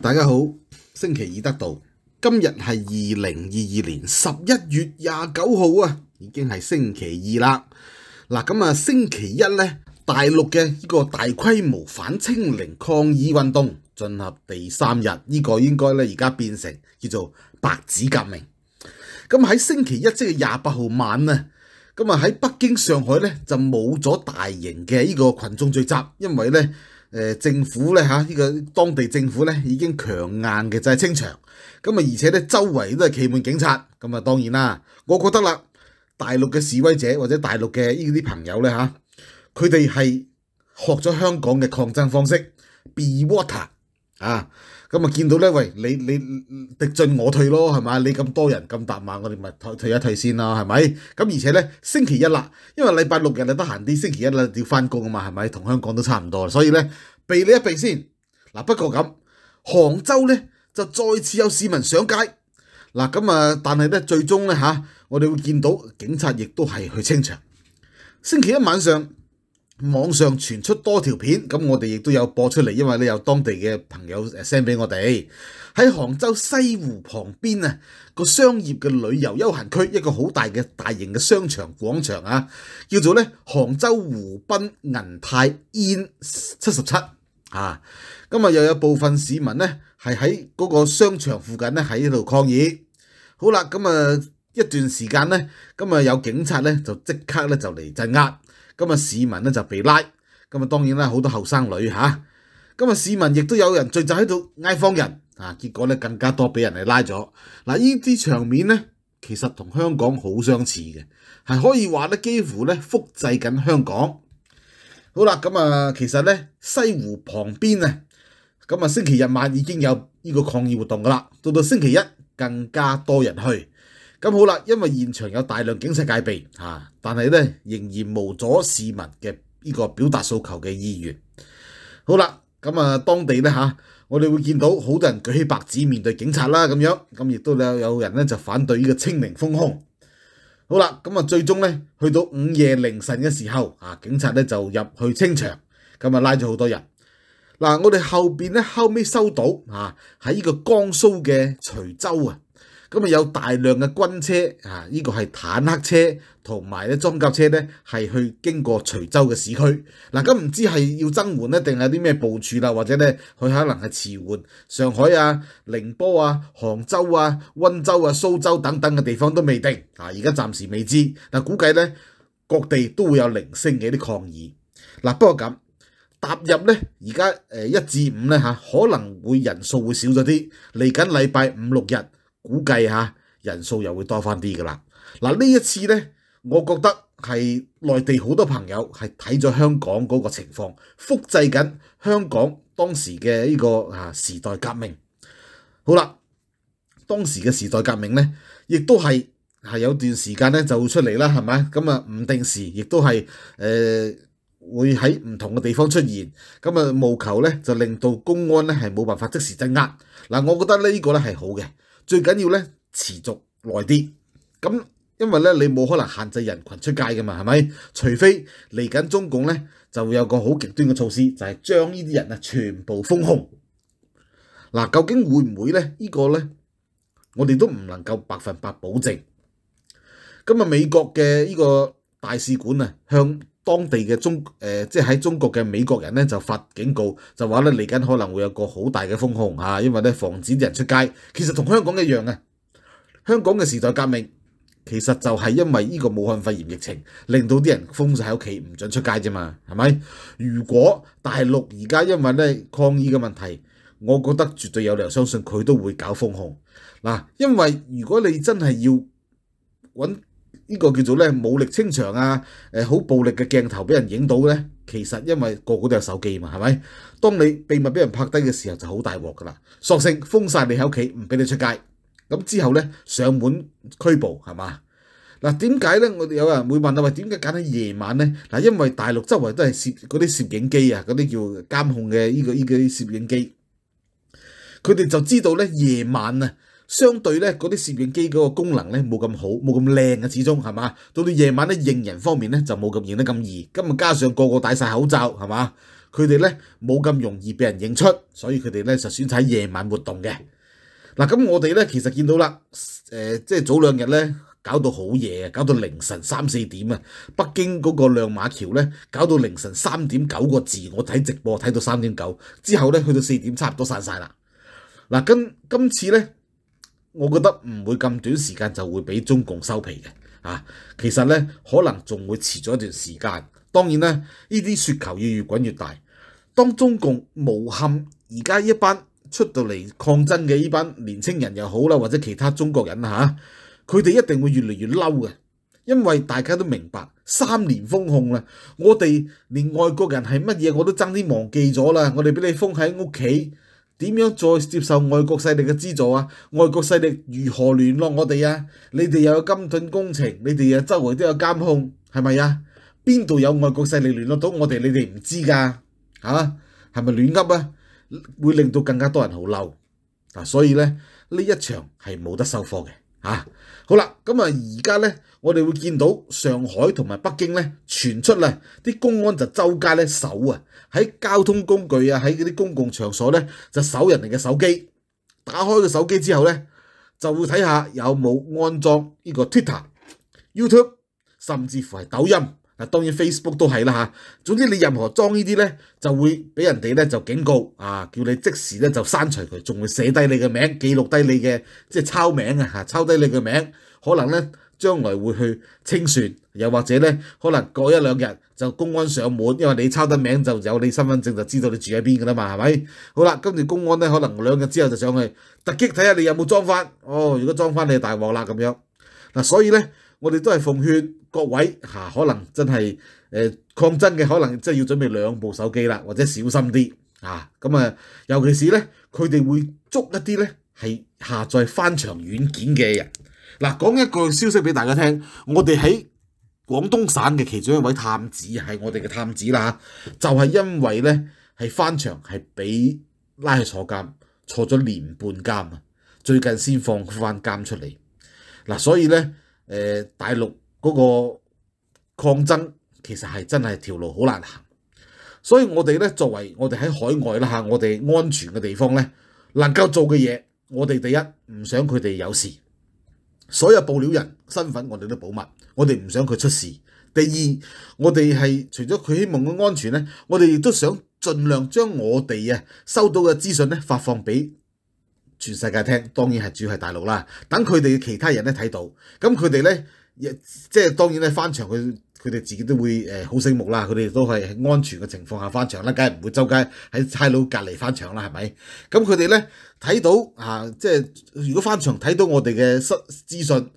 大家好，星期二得到，今日系二零二二年十一月廿九号啊，已经系星期二啦。嗱，咁啊星期一咧，大陆嘅呢个大规模反清零抗议运动进入第三日，呢个应该咧而家变成叫做白纸革命。咁喺星期一即系廿八号晚啊，咁啊喺北京、上海呢，就冇咗大型嘅呢个群众聚集，因为呢政府咧嚇，呢個當地政府咧已經強硬嘅就係清場，咁啊而且咧周圍都係企滿警察，咁啊當然啦，我覺得啦，大陸嘅示威者或者大陸嘅呢啲朋友咧嚇，佢哋係學咗香港嘅抗爭方式，be w a t 啊，咁啊見到咧，喂，你你敵進我退咯，係咪？你咁多人咁大碼，我哋咪退退一退先啦，係咪？咁而且咧星期一啦，因為禮拜六日你得閒啲，星期一啦要翻工啊嘛，係咪？同香港都差唔多，所以咧避你一避先。嗱不過咁，杭州咧就再次有市民上街。嗱咁啊，但係咧最終咧嚇，我哋會見到警察亦都係去清場。星期一晚上。網上傳出多條片，咁我哋亦都有播出嚟，因為咧有當地嘅朋友 send 俾我哋喺杭州西湖旁邊啊個商業嘅旅遊休閒區，一個好大嘅大型嘅商場廣場啊，叫做咧杭州湖濱銀泰 in 七十七啊。咁啊又有部分市民咧係喺嗰個商場附近咧喺度抗議。好啦，咁啊一段時間咧，咁啊有警察咧就即刻咧就嚟鎮壓。咁啊市民咧就被拉，咁啊當然啦，好多後生女嚇，咁啊市民亦都有人聚集喺度嗌放人，啊結果咧更加多俾人嚟拉咗。嗱呢啲場面咧其實同香港好相似嘅，係可以話咧幾乎咧複製緊香港。好啦，咁啊其實咧西湖旁邊啊，咁啊星期日晚已經有呢個抗議活動噶啦，到到星期一更加多人去。咁好啦，因为现场有大量警察戒备，吓，但系咧仍然无阻市民嘅呢个表达诉求嘅意愿。好啦，咁啊，当地咧吓，我哋会见到好多人举起白纸面对警察啦，咁样，咁亦都有有人咧就反对呢个清明封控。好啦，咁啊，最终咧去到午夜凌晨嘅时候，啊，警察咧就入去清场，咁啊拉咗好多人。嗱，我哋后边咧后尾收到，啊，喺呢个江苏嘅徐州啊。咁啊，有大量嘅軍車啊，呢個係坦克車同埋咧裝甲車咧，係去經過徐州嘅市區嗱。咁唔知係要增援咧，定係有啲咩部署啦，或者咧佢可能係遲援上海啊、寧波啊、杭州啊、温州啊、蘇州等等嘅地方都未定啊。而家暫時未知，但估計咧各地都會有零星嘅啲抗議嗱。不過咁踏入咧而家一至五咧可能會人數會少咗啲嚟緊禮拜五六日。估計嚇人數又會多翻啲㗎啦。嗱呢一次咧，我覺得係內地好多朋友係睇咗香港嗰個情況，複製緊香港當時嘅呢個啊時代革命。好啦，當時嘅時代革命咧，亦都係係有段時間咧就出嚟啦，係咪？咁啊唔定時，亦都係誒會喺唔同嘅地方出現。咁啊務求呢就令到公安呢係冇辦法即時鎮壓。嗱，我覺得呢個呢係好嘅。最緊要咧持續耐啲。咁因為咧你冇可能限制人群出街噶嘛，係咪？除非嚟緊中共咧就會有個好極端嘅措施，就係將呢啲人啊全部封控。嗱，究竟會唔會咧？呢個咧我哋都唔能夠百分百保證。今日美國嘅呢個大使館啊向。當地嘅中誒，即係喺中國嘅美國人咧，就發警告，就話咧嚟緊可能會有個好大嘅風控嚇，因為咧防止啲人出街。其實同香港一樣啊，香港嘅時代革命其實就係因為呢個武漢肺炎疫情，令到啲人封曬喺屋企，唔准出街啫嘛，係咪？如果大陸而家因為咧抗議嘅問題，我覺得絕對有理由相信佢都會搞風控嗱，因為如果你真係要揾。呢个叫做咧武力清场啊，诶好暴力嘅镜头俾人影到咧，其实因为个个都有手机嘛，系咪？当你秘密俾人拍低嘅时候，就好大镬噶啦，索性封晒你喺屋企，唔俾你出街。咁之后咧，上门拘捕系嘛？嗱，点解咧？我哋有人会问啊，喂，点解拣喺夜晚咧？嗱，因为大陆周围都系摄嗰啲摄影机啊，嗰啲叫监控嘅呢个呢啲摄影机，佢哋就知道咧夜晚啊。相對咧，嗰啲攝影機嗰個功能咧冇咁好，冇咁靚啊。始終係嘛，到到夜晚咧，認人方面咧就冇咁認得咁易。咁啊，加上個個戴曬口罩係嘛，佢哋咧冇咁容易俾人認出，所以佢哋咧就選擇夜晚活動嘅嗱。咁我哋咧其實見到啦，誒即係早兩日咧搞到好夜啊，搞到凌晨三四點啊。北京嗰個亮馬橋呢，搞到凌晨三點九個字，我睇直播睇到三點九之後呢，去到四點，差唔多散晒啦。嗱，今今次呢，我觉得唔会咁短时间就会俾中共收皮嘅，啊，其实呢，可能仲会迟咗一段时间。当然啦，呢啲雪球要越滚越大。当中共无憾，而家一班出到嚟抗争嘅呢班年青人又好啦，或者其他中国人吓，佢哋一定会越嚟越嬲嘅，因为大家都明白三年封控啦，我哋连外国人系乜嘢我都争啲忘记咗啦，我哋俾你封喺屋企。點樣再接受外國勢力嘅資助啊？外國勢力如何聯絡我哋啊？你哋又有金盾工程，你哋又周圍都有監控，係咪啊？邊度有外國勢力聯絡到我哋？你哋唔知㗎嚇，係咪亂噏啊？會令到更加多人好嬲啊！所以咧，呢一場係冇得收貨嘅嚇。好啦，咁啊，而家咧，我哋會見到上海同埋北京咧，傳出啦，啲公安就周街咧搜啊，喺交通工具啊，喺嗰啲公共場所咧就搜人哋嘅手機，打開個手機之後咧，就會睇下有冇安裝呢個 Twitter、YouTube，甚至乎係抖音。嗱，當然 Facebook 都係啦嚇。總之你任何裝呢啲咧，就會俾人哋咧就警告啊，叫你即時咧就刪除佢，仲會寫低你嘅名，記錄低你嘅即係抄名啊嚇，抄低你嘅名，可能咧將來會去清算，又或者咧可能過一兩日就公安上門，因為你抄得名就有你身份證，就知道你住喺邊噶啦嘛，係咪？好啦，跟住公安咧可能兩日之後就上去突擊睇下你有冇裝翻。哦，如果裝翻你大鑊啦咁樣。嗱，所以咧我哋都係奉勸。各位嚇，可能真係誒抗爭嘅，可能真係要準備兩部手機啦，或者小心啲啊。咁啊，尤其是咧，佢哋會捉一啲咧係下載翻牆軟件嘅人。嗱，講一個消息俾大家聽，我哋喺廣東省嘅其中一位探子係我哋嘅探子啦，就係因為咧係翻牆係俾拉去坐監，坐咗年半監啊，最近先放翻監出嚟嗱，所以咧誒大陸。嗰个抗争其实系真系条路好难行，所以我哋咧作为我哋喺海外啦吓，我哋安全嘅地方咧，能够做嘅嘢，我哋第一唔想佢哋有事，所有报料人身份我哋都保密，我哋唔想佢出事。第二，我哋系除咗佢希望嘅安全咧，我哋亦都想尽量将我哋啊收到嘅资讯咧发放俾全世界听，当然系主要系大陆啦，等佢哋其他人咧睇到，咁佢哋咧。即係當然咧，翻牆佢佢哋自己都會誒好醒目啦，佢哋都係安全嘅情況下翻牆啦，梗係唔會周街喺差佬隔離翻牆啦，係咪？咁佢哋咧睇到啊，即係如果翻牆睇到我哋嘅失資訊，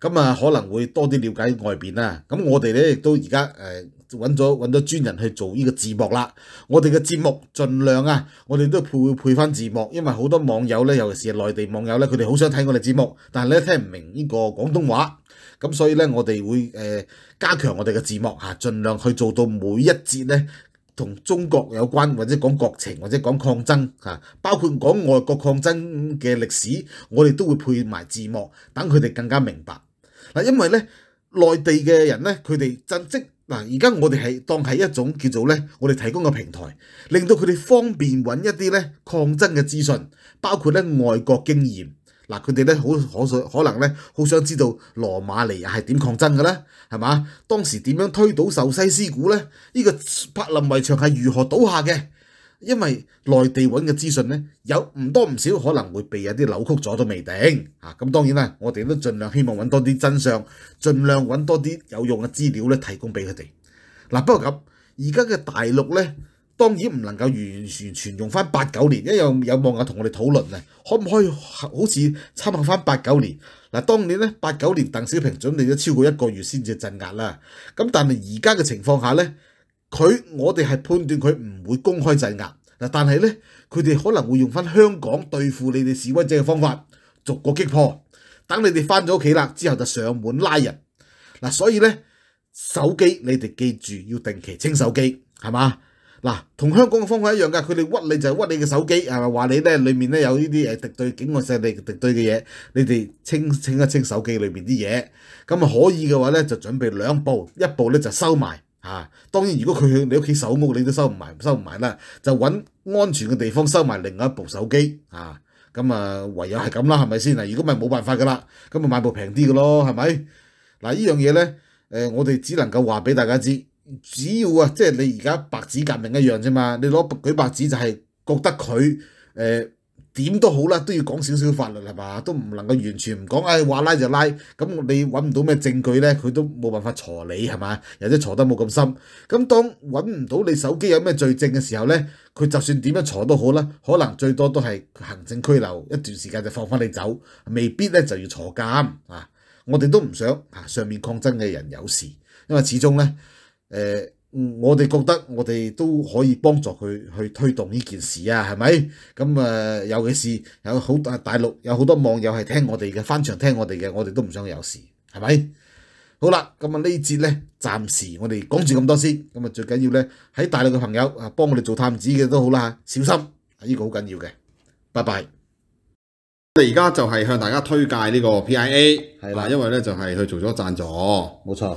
咁啊可能會多啲了解外邊啦。咁我哋咧亦都而家誒。揾咗揾咗專人去做呢個字幕啦。我哋嘅節目盡量啊，我哋都配配翻字幕，因為好多網友呢，尤其是內地網友呢，佢哋好想睇我哋節目，但係咧聽唔明呢個廣東話，咁所以呢，我哋會誒加強我哋嘅字幕嚇，儘量去做到每一節呢。同中國有關，或者講國情或者講抗爭包括講外國抗爭嘅歷史，我哋都會配埋字幕，等佢哋更加明白嗱。因為咧內地嘅人咧，佢哋真職。嗱，而家我哋係當係一種叫做咧，我哋提供嘅平台，令到佢哋方便揾一啲咧抗爭嘅資訊，包括咧外國經驗。嗱，佢哋咧好可想可能咧好想知道羅馬尼亞係點抗爭嘅咧，係嘛？當時點樣推倒受西斯古咧？呢個柏林圍牆係如何倒下嘅？因為內地揾嘅資訊咧，有唔多唔少可能會被有啲扭曲咗都未定嚇。咁當然啦，我哋都盡量希望揾多啲真相，盡量揾多啲有用嘅資料咧，提供俾佢哋。嗱不過咁，而家嘅大陸咧，當然唔能夠完完全用翻八九年。一為有網友同我哋討論啊，可唔可以好似參考翻八九年？嗱，當年咧，八九年鄧小平準備咗超過一個月先至鎮壓啦。咁但係而家嘅情況下咧。佢我哋係判斷佢唔會公開鎮壓嗱，但係咧佢哋可能會用翻香港對付你哋示威者嘅方法逐個擊破，等你哋翻咗屋企啦之後就上門拉人嗱，所以咧手機你哋記住要定期清手機係嘛嗱，同香港嘅方法一樣㗎，佢哋屈你就屈你嘅手機係咪話你咧裏面咧有呢啲誒敵對境外勢力敵對嘅嘢，你哋清清一清手機裏面啲嘢，咁啊可以嘅話咧就準備兩步，一步咧就收埋。啊，當然如果佢去你屋企守屋，你都收唔埋，收唔埋啦，就揾安全嘅地方收埋另外一部手機啊，咁啊唯有係咁啦，係咪先嗱？如果咪冇辦法噶啦，咁咪買部平啲嘅咯，係咪？嗱呢樣嘢咧，我哋只能夠話俾大家知，只要啊即係你而家白紙革命一樣啫嘛，你攞舉白紙就係覺得佢誒。點都好啦，都要講少少法律係嘛，都唔能夠完全唔講。誒話拉就拉，咁你揾唔到咩證據呢？佢都冇辦法坐你係嘛，有啲坐得冇咁深。咁當揾唔到你手機有咩罪證嘅時候呢，佢就算點樣坐都好啦，可能最多都係行政拘留一段時間就放翻你走，未必呢就要坐監啊。我哋都唔想啊上面抗爭嘅人有事，因為始終呢。誒。我哋覺得我哋都可以幫助佢去推動呢件事啊，係咪？咁啊，尤其是有好大大陸有好多網友係聽我哋嘅翻牆聽我哋嘅，我哋都唔想有事，係咪？好啦，咁啊呢節呢，暫時我哋講住咁多先。咁啊最緊要呢，喺大陸嘅朋友啊，幫我哋做探子嘅都好啦小心呢、依個好緊要嘅。拜拜。我哋而家就係向大家推介呢個 P I A，係啦，因為咧就係佢做咗贊助，冇錯。